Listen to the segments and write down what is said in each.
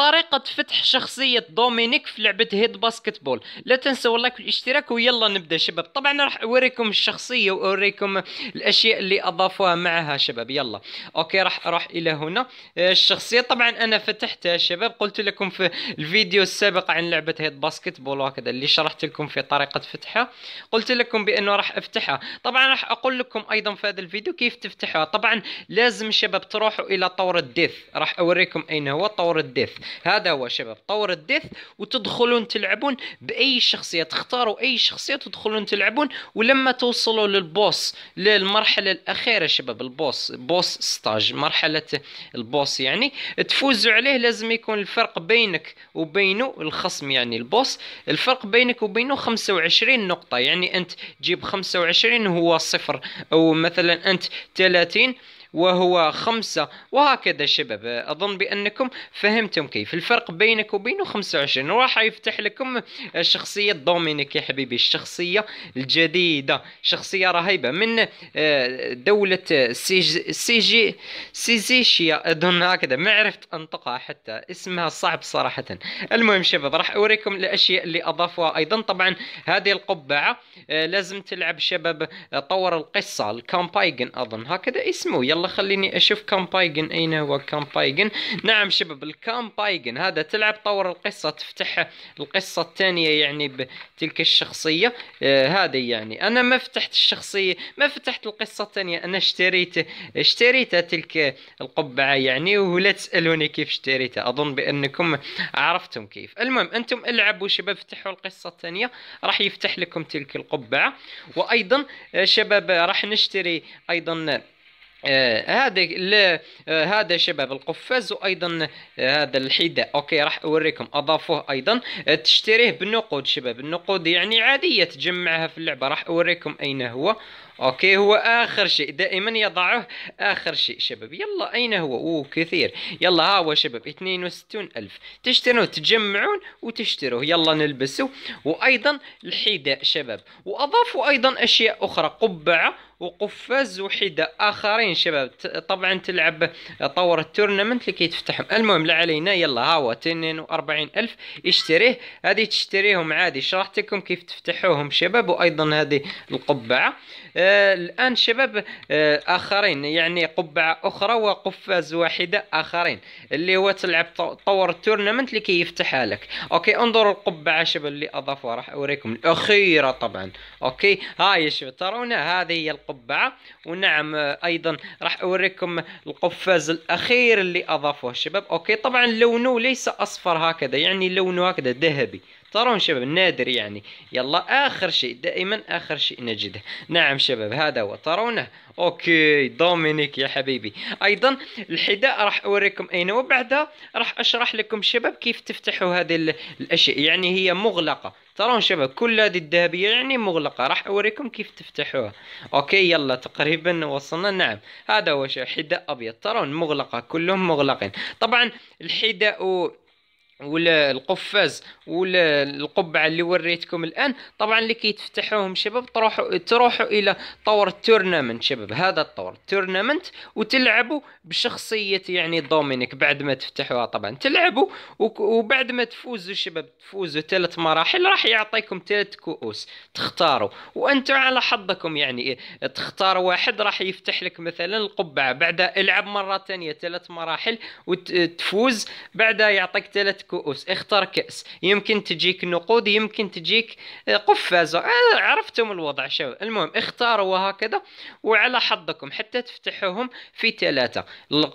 طريقة فتح شخصية دومينيك في لعبة هيد باسكتبول لا تنسوا اللايك والاشتراك ويلا نبدا شباب طبعا راح اوريكم الشخصية واوريكم الاشياء اللي اضافوها معها شباب يلا اوكي راح اروح الى هنا آه، الشخصية طبعا انا فتحتها شباب قلت لكم في الفيديو السابق عن لعبة هيد باسكتبول وهكذا اللي شرحت لكم في طريقة فتحها قلت لكم بانه راح افتحها طبعا راح اقول لكم ايضا في هذا الفيديو كيف تفتحها طبعا لازم شباب تروحوا الى طور الديث راح اوريكم اين هو طور الديث هذا هو شباب طور الديث وتدخلون تلعبون باي شخصيه تختاروا اي شخصيه تدخلون تلعبون ولما توصلوا للبوس للمرحله الاخيره شباب البوس بوس ستاج مرحله البوس يعني تفوزوا عليه لازم يكون الفرق بينك وبينه الخصم يعني البوس الفرق بينك وبينه 25 نقطه يعني انت تجيب 25 هو صفر او مثلا انت 30 وهو خمسة وهكذا شباب أظن بأنكم فهمتم كيف الفرق بينك وبينه 25 راح يفتح لكم شخصية دومينيك يا حبيبي الشخصية الجديدة شخصية رهيبة من آه، دولة سيجي سيجي سيزيشيا أظن هكذا ما عرفت أنطقها حتى اسمها صعب صراحة المهم شباب راح أوريكم الأشياء اللي أضافوها أيضا طبعا هذه القبعة آه، لازم تلعب شباب آه، طور القصة الكامبايجن أظن هكذا اسمه يلا يلا خليني اشوف كامبايجن اين هو كامبايجن نعم شباب الكامبايجن هذا تلعب طور القصة تفتح القصة الثانية يعني بتلك الشخصية آه هذا يعني انا ما فتحت الشخصية ما فتحت القصة الثانية انا اشتريت اشتريت تلك القبعة يعني ولا تسألوني كيف اشتريتها اظن بانكم عرفتم كيف المهم انتم العبوا شباب افتحوا القصة الثانية راح يفتح لكم تلك القبعة وايضا آه، شباب راح نشتري ايضا آه، هذا آه هذا شباب القفاز وايضا آه هذا الحذاء اوكي راح اوريكم اضافوه ايضا آه، تشتريه بالنقود شباب النقود يعني عاديه تجمعها في اللعبه راح اوريكم اين هو اوكي هو اخر شيء دائما يضعه اخر شيء شباب يلا اين هو اوه كثير يلا ها هو شباب 62000 تشتروه تجمعون وتشتروه يلا نلبسه وايضا الحذاء شباب واضافوا ايضا اشياء اخرى قبعه وقفاز وحده اخرين شباب طبعا تلعب طور التورنمنت لكي تفتحهم المهم لا علينا يلا ها هو 42 الف اشتريه هذه تشتريهم عادي شرحت لكم كيف تفتحوهم شباب وايضا هذه القبعه آه الان شباب آه اخرين يعني قبعه اخرى وقفاز واحده اخرين اللي هو تلعب طور التورنمنت لكي يفتحها لك اوكي انظروا القبعه شباب اللي اضافوها راح اوريكم الاخيره طبعا اوكي هاي شباب ترون هذه هي القبعة القبعة ونعم آه، ايضا راح اوريكم القفاز الاخير اللي اضافوه الشباب اوكي طبعا لونه ليس اصفر هكذا يعني لونه هكذا ذهبي ترون شباب نادر يعني يلا آخر شيء دائما آخر شيء نجده نعم شباب هذا هو ترونه أوكي دومينيك يا حبيبي أيضا الحذاء راح أوريكم أين وبعدها راح أشرح لكم شباب كيف تفتحوا هذه الأشياء يعني هي مغلقة ترون شباب كل هذه الذهبية يعني مغلقة راح أوريكم كيف تفتحوها أوكي يلا تقريبا وصلنا نعم هذا هو حذاء أبيض ترون مغلقة كلهم مغلقين طبعا الحذاء ولا القفاز ولا القبعه اللي وريتكم الان طبعا اللي كيتفتحوهم شباب تروحوا تروحوا الى طور التورنمنت شباب هذا الطور التورنمنت وتلعبوا بشخصيه يعني دومينيك بعد ما تفتحوها طبعا تلعبوا وبعد ما تفوزوا شباب تفوزوا ثلاث مراحل راح يعطيكم ثلاث كؤوس تختاروا وانتم على حظكم يعني إيه، تختار واحد راح يفتح لك مثلا القبعه بعدها العب مره ثانيه ثلاث مراحل وتفوز بعدها يعطيك ثلاث كؤوس اختر كأس يمكن تجيك نقود يمكن تجيك آه، قفازة آه، عرفتم الوضع شو المهم اختاروا وهكذا وعلى حظكم حتى تفتحوهم في ثلاثة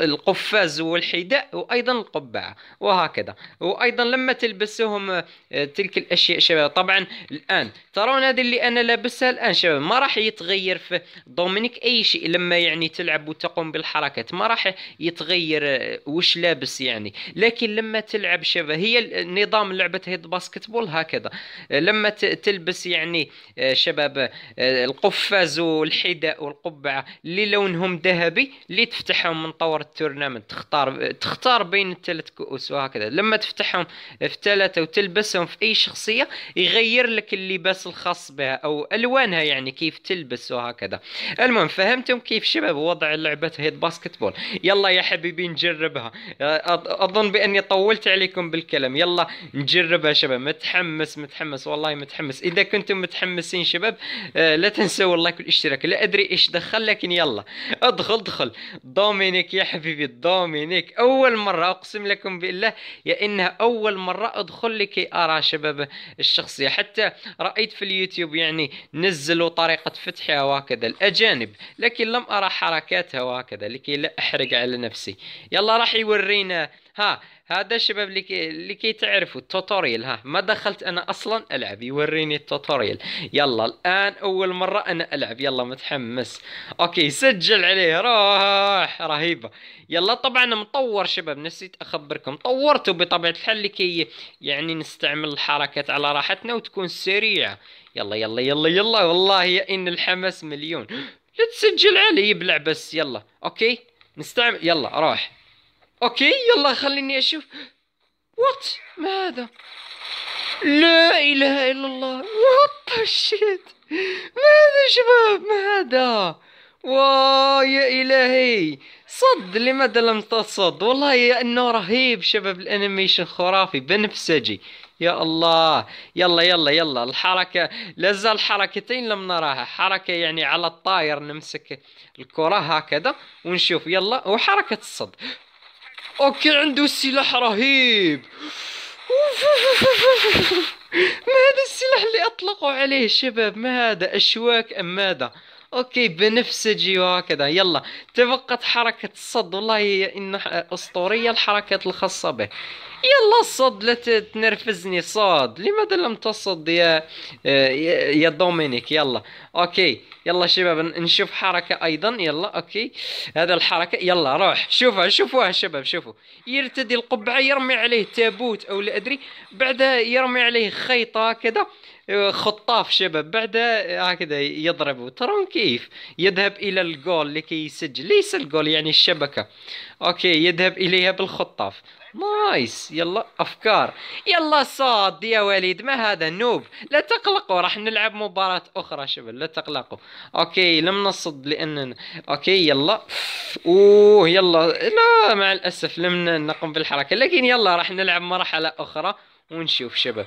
القفاز والحذاء وأيضا القبعة وهكذا وأيضا لما تلبسوهم آه، تلك الأشياء شباب طبعا الآن ترون هذه اللي أنا لابسها الآن شباب ما راح يتغير في دومينيك أي شيء لما يعني تلعب وتقوم بالحركات ما راح يتغير وش لابس يعني لكن لما تلعب شباب هكذا هي نظام لعبه هيد باسكتبول هكذا لما تلبس يعني آه، شباب آه، القفاز والحذاء والقبعه اللي لونهم ذهبي اللي تفتحهم من طور التورنمنت تختار تختار بين الثلاث كؤوس وهكذا لما تفتحهم في ثلاثه وتلبسهم في اي شخصيه يغير لك اللباس الخاص بها او الوانها يعني كيف تلبس وهكذا المهم فهمتم كيف شباب وضع لعبه هيد باسكتبول يلا يا حبيبي نجربها آه، اظن باني طولت عليكم عليكم بالكلام يلا نجربها شباب متحمس متحمس والله متحمس اذا كنتم متحمسين شباب آه، لا تنسوا اللايك والاشتراك لا ادري ايش دخل لكن يلا ادخل ادخل دومينيك يا حبيبي دومينيك اول مره اقسم لكم بالله يا انها اول مره ادخل لكي ارى شباب الشخصيه حتى رايت في اليوتيوب يعني نزلوا طريقه فتحها وهكذا الاجانب لكن لم ارى حركاتها وهكذا لكي لا احرق على نفسي يلا راح يورينا ها هذا الشباب اللي كي... اللي كيتعرفوا التوتوريال ها ما دخلت انا اصلا العب يوريني التوتوريال يلا الان اول مره انا العب يلا متحمس اوكي سجل عليه روح رهيبه يلا طبعا مطور شباب نسيت اخبركم طورته بطبيعه الحال لكي يعني نستعمل الحركات على راحتنا وتكون سريعه يلا يلا يلا يلا والله يا ان الحماس مليون لا تسجل علي بلعبس يلا اوكي نستعمل يلا روح اوكي يلا خليني اشوف وات ما هذا لا اله الا الله وات الشيت ما هذا يا شباب ما هذا وا يا الهي صد لماذا لم تصد والله انه رهيب شباب الانيميشن خرافي بنفسجي يا الله يلا يلا يلا الحركة لازال حركتين لم نراها حركة يعني على الطاير نمسك الكرة هكذا ونشوف يلا وحركة الصد اوكي عنده سلاح رهيب ما هذا السلاح اللي اطلقوا عليه شباب ما هذا اشواك ام ماذا اوكي بنفسجي وهكذا يلا تبقت حركة الصد والله انها اسطورية الحركات الخاصة به يلا صد لا تنرفزني صاد لماذا لم تصد آه، يا يا دومينيك يلا اوكي يلا شباب نشوف حركة ايضا يلا اوكي هذا الحركة يلا روح شوفها شوفوها شباب شوفوا يرتدي القبعة يرمي عليه تابوت او لا ادري بعدها يرمي عليه خيطة كذا خطاف شباب بعده هكذا يضربه ترون كيف يذهب الى الجول لكي يسجل ليس الجول يعني الشبكه اوكي يذهب اليها بالخطاف نايس يلا افكار يلا صاد يا وليد ما هذا نوب لا تقلقوا راح نلعب مباراة اخرى شباب لا تقلقوا اوكي لم نصد لاننا اوكي يلا اوه يلا لا مع الاسف لم نقم بالحركة لكن يلا راح نلعب مرحلة اخرى ونشوف شباب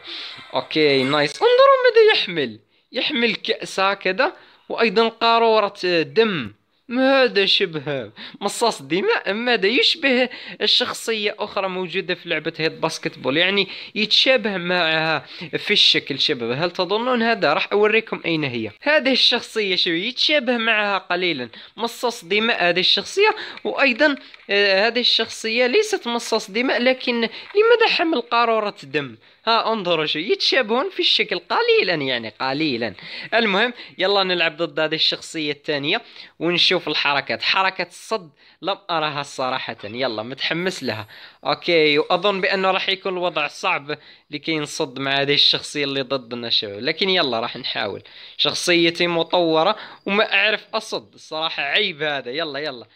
اوكي نايس انظروا ماذا يحمل يحمل كأس هكذا وايضا قارورة دم ما هذا شبه مصاص دماء ماذا يشبه الشخصية أخرى موجودة في لعبة هيد باسكتبول يعني يتشابه معها في الشكل شباب هل تظنون هذا راح أوريكم أين هي هذه الشخصية شو يتشابه معها قليلا مصاص دماء هذه الشخصية وأيضا آه، هذه الشخصية ليست مصاص دماء لكن لماذا حمل قارورة دم ها انظروا شو يتشابهون في الشكل قليلا يعني قليلا المهم يلا نلعب ضد هذه الشخصية الثانية ونشوف الحركات حركة الصد لم أراها صراحة يلا متحمس لها أوكي وأظن بأنه راح يكون الوضع صعب لكي نصد مع هذه الشخصية اللي ضدنا شباب لكن يلا راح نحاول شخصيتي مطورة وما أعرف أصد الصراحة عيب هذا يلا يلا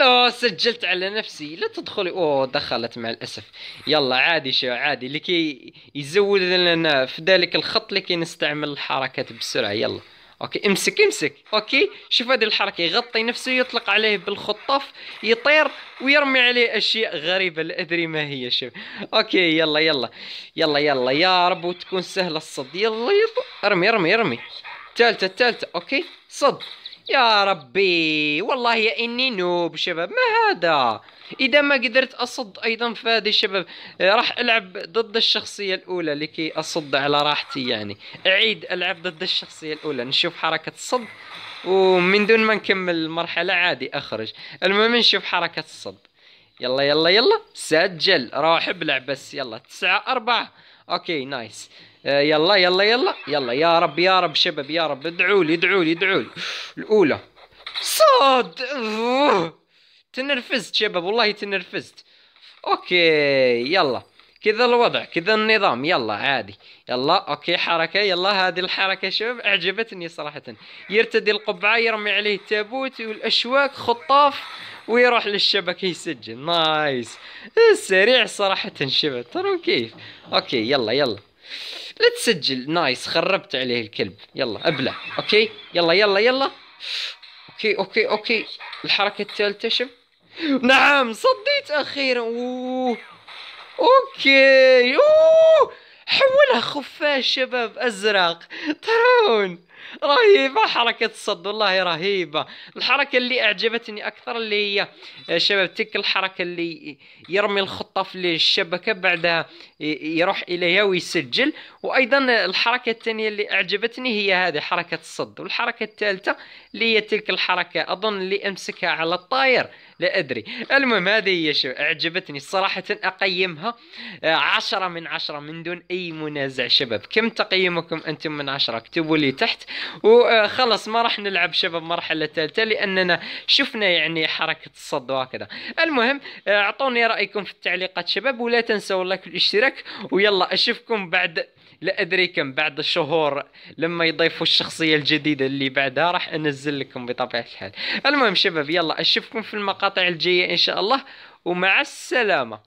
لو سجلت على نفسي لا تدخلي اوه دخلت مع الاسف يلا عادي شو عادي لكي يزود لنا في ذلك الخط لكي نستعمل الحركات بسرعه يلا اوكي امسك امسك اوكي شوف هذه الحركه يغطي نفسه يطلق عليه بالخطاف يطير ويرمي عليه اشياء غريبه لا ادري ما هي شوف اوكي يلا يلا يلا يلا يا رب وتكون سهله الصد يلا يلا ارمي ارمي ارمي الثالثه الثالثه اوكي صد يا ربي والله يا اني نوب شباب ما هذا اذا ما قدرت اصد ايضا فادي شباب راح العب ضد الشخصيه الاولى لكي اصد على راحتي يعني اعيد العب ضد الشخصيه الاولى نشوف حركه الصد ومن دون ما نكمل المرحله عادي اخرج المهم نشوف حركه الصد يلا يلا يلا سجل روح ابلع بس يلا تسعة أربعة أوكي نايس آه، يلا يلا يلا يلا يا رب يا رب شباب يا رب ادعوا لي ادعوا لي ادعوا لي الأولى صاد تنرفزت شباب والله تنرفزت أوكي يلا كذا الوضع كذا النظام يلا عادي يلا اوكي حركه يلا هذه الحركه شوف اعجبتني صراحه يرتدي القبعه يرمي عليه التابوت والاشواك خطاف ويروح للشبكه يسجل نايس سريع صراحه شبه ترى كيف اوكي يلا يلا لا تسجل نايس خربت عليه الكلب يلا ابلع اوكي يلا يلا يلا اوكي اوكي اوكي الحركه الثالثه شوف نعم صديت اخيرا اوه اوكي اوه حولها خفاش شباب ازرق ترون رهيبة حركة الصد والله رهيبة الحركة اللي أعجبتني أكثر اللي هي آه، شباب تلك الحركة اللي يرمي الخطة في الشبكة بعدها يروح إليها ويسجل وأيضا الحركة الثانية اللي أعجبتني هي هذه حركة الصد والحركة الثالثة اللي هي تلك الحركة أظن اللي أمسكها على الطاير لا أدري المهم هذه هي شباب أعجبتني صراحة أقيمها آه، عشرة من عشرة من دون أي منازع شباب كم تقييمكم أنتم من عشرة اكتبوا لي تحت وخلص آه، ما راح نلعب شباب مرحله ثالثه لاننا شفنا يعني حركه الصد وهكذا المهم آه، اعطوني رايكم في التعليقات شباب ولا تنسوا اللايك والاشتراك ويلا اشوفكم بعد لا ادري كم بعد شهور لما يضيفوا الشخصيه الجديده اللي بعدها راح انزل لكم بطبيعه الحال المهم شباب يلا اشوفكم في المقاطع الجايه ان شاء الله ومع السلامه